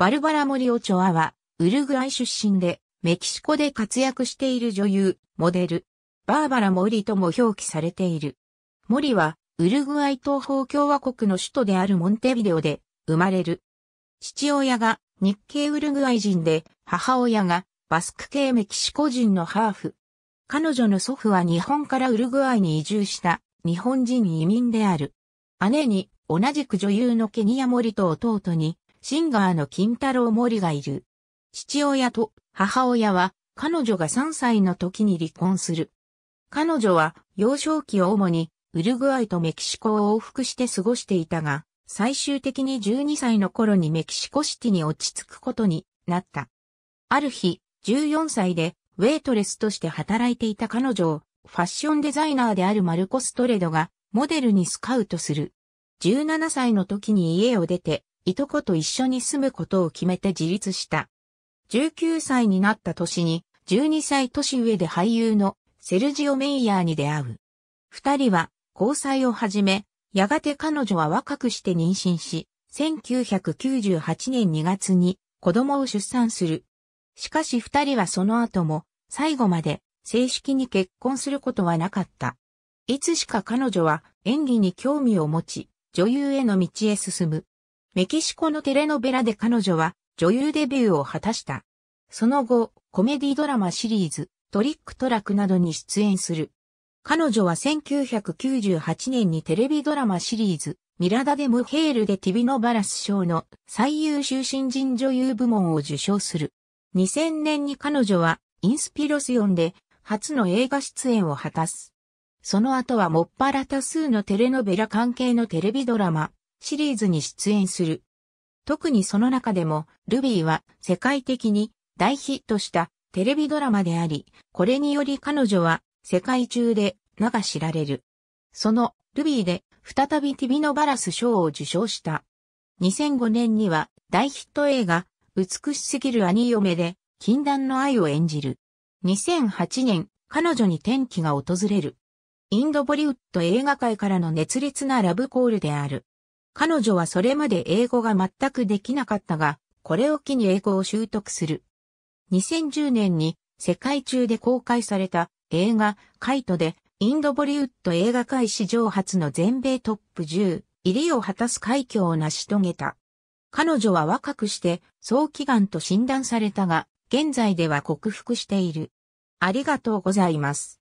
バルバラ・モリオチョアは、ウルグアイ出身で、メキシコで活躍している女優、モデル、バーバラ・モリとも表記されている。モリは、ウルグアイ東方共和国の首都であるモンテビデオで生まれる。父親が日系ウルグアイ人で、母親がバスク系メキシコ人のハーフ。彼女の祖父は日本からウルグアイに移住した日本人移民である。姉に同じく女優のケニア・モリと弟にシンガーの金太郎森がいる。父親と母親は彼女が3歳の時に離婚する。彼女は幼少期を主にウルグアイとメキシコを往復して過ごしていたが、最終的に12歳の頃にメキシコシティに落ち着くことになった。ある日、14歳でウェイトレスとして働いていた彼女をファッションデザイナーであるマルコストレドがモデルにスカウトする。17歳の時に家を出ていとこと一緒に住むことを決めて自立した。19歳になった年に、12歳年上で俳優のセルジオ・メイヤーに出会う。二人は交際を始め、やがて彼女は若くして妊娠し、1998年2月に子供を出産する。しかし二人はその後も最後まで正式に結婚することはなかった。いつしか彼女は演技に興味を持ち、女優への道へ進む。メキシコのテレノベラで彼女は女優デビューを果たした。その後、コメディドラマシリーズ、トリックトラクなどに出演する。彼女は1998年にテレビドラマシリーズ、ミラダ・デ・ムヘールでティビノ・バラス賞の最優秀新人女優部門を受賞する。2000年に彼女はインスピロスヨンで初の映画出演を果たす。その後はもっぱら多数のテレノベラ関係のテレビドラマ、シリーズに出演する。特にその中でも、ルビーは世界的に大ヒットしたテレビドラマであり、これにより彼女は世界中で名が知られる。そのルビーで再びティビノバラス賞を受賞した。2005年には大ヒット映画、美しすぎる兄嫁で禁断の愛を演じる。2008年、彼女に転機が訪れる。インドボリウッド映画界からの熱烈なラブコールである。彼女はそれまで英語が全くできなかったが、これを機に英語を習得する。2010年に世界中で公開された映画カイトでインドボリウッド映画界史上初の全米トップ10入りを果たす快挙を成し遂げた。彼女は若くして早期癌と診断されたが、現在では克服している。ありがとうございます。